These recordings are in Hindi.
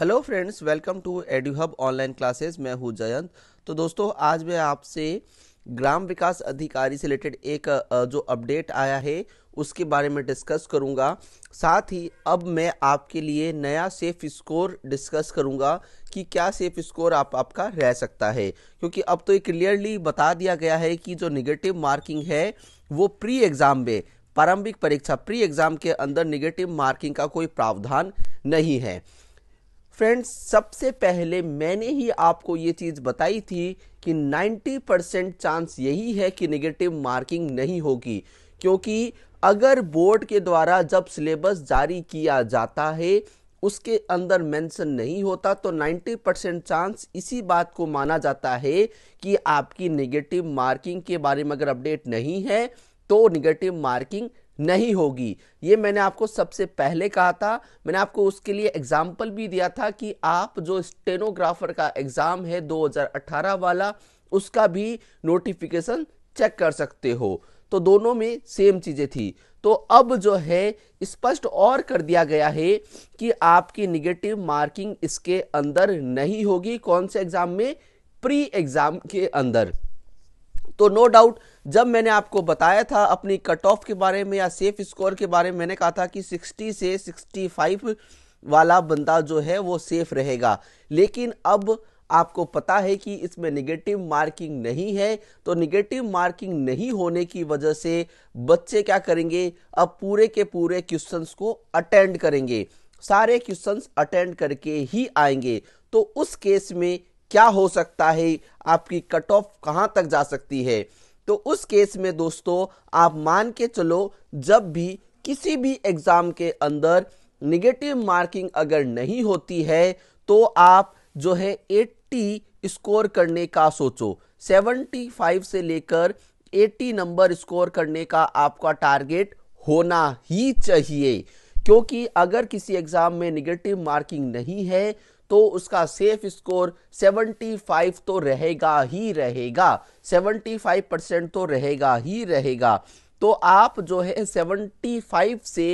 hello friends welcome to Edu Hub online classes मैं हूं जयंत तो दोस्तों आज मैं आपसे ग्राम विकास अधिकारी से रिलेटेड एक जो अपडेट आया है उसके बारे में डिस्कस करूंगा साथ ही अब मैं आपके लिए नया सेफ स्कोर डिस्कस करूंगा कि क्या सेफ स्कोर आप आपका रह सकता है क्योंकि अब तो ये क्लियरली बता दिया गया है कि जो निगेटिव मार्किंग है वो प्री एग्ज़ाम में प्रारंभिक परीक्षा प्री एग्ज़ाम के अंदर निगेटिव मार्किंग का कोई प्रावधान नहीं है फ्रेंड्स सबसे पहले मैंने ही आपको ये चीज़ बताई थी कि 90 परसेंट चांस यही है कि नेगेटिव मार्किंग नहीं होगी क्योंकि अगर बोर्ड के द्वारा जब सिलेबस जारी किया जाता है उसके अंदर मेंशन नहीं होता तो 90 परसेंट चांस इसी बात को माना जाता है कि आपकी नेगेटिव मार्किंग के बारे में अगर अपडेट नहीं है तो निगेटिव मार्किंग नहीं होगी ये मैंने आपको सबसे पहले कहा था मैंने आपको उसके लिए एग्जाम्पल भी दिया था कि आप जो स्टेनोग्राफर का एग्ज़ाम है 2018 वाला उसका भी नोटिफिकेशन चेक कर सकते हो तो दोनों में सेम चीज़ें थी तो अब जो है स्पष्ट और कर दिया गया है कि आपकी निगेटिव मार्किंग इसके अंदर नहीं होगी कौन से एग्ज़ाम में प्री एग्ज़ाम के अंदर तो नो डाउट जब मैंने आपको बताया था अपनी कट ऑफ के बारे में या सेफ स्कोर के बारे में मैंने कहा था कि 60 से 65 वाला बंदा जो है वो सेफ रहेगा लेकिन अब आपको पता है कि इसमें निगेटिव मार्किंग नहीं है तो निगेटिव मार्किंग नहीं होने की वजह से बच्चे क्या करेंगे अब पूरे के पूरे क्वेश्चंस को अटेंड करेंगे सारे क्वेश्चंस अटेंड करके ही आएंगे तो उस केस में क्या हो सकता है आपकी कट ऑफ कहाँ तक जा सकती है तो उस केस में दोस्तों आप मान के चलो जब भी किसी भी एग्ज़ाम के अंदर निगेटिव मार्किंग अगर नहीं होती है तो आप जो है एट्टी स्कोर करने का सोचो सेवेंटी फाइव से लेकर एट्टी नंबर स्कोर करने का आपका टारगेट होना ही चाहिए क्योंकि अगर किसी एग्ज़ाम में निगेटिव मार्किंग नहीं है तो उसका सेफ स्कोर 75 तो रहेगा ही रहेगा 75 परसेंट तो रहेगा ही रहेगा तो आप जो है 75 से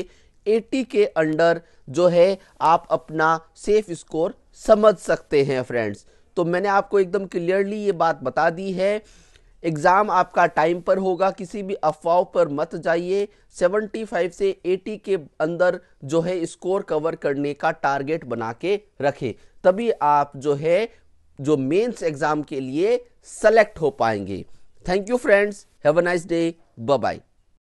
80 के अंडर जो है आप अपना सेफ स्कोर समझ सकते हैं फ्रेंड्स तो मैंने आपको एकदम क्लियरली ये बात बता दी है एग्ज़ाम आपका टाइम पर होगा किसी भी अफवाह पर मत जाइए 75 से 80 के अंदर जो है स्कोर कवर करने का टारगेट बना के रखें तभी आप जो है जो मेंस एग्ज़ाम के लिए सेलेक्ट हो पाएंगे thank you friends have a nice day bye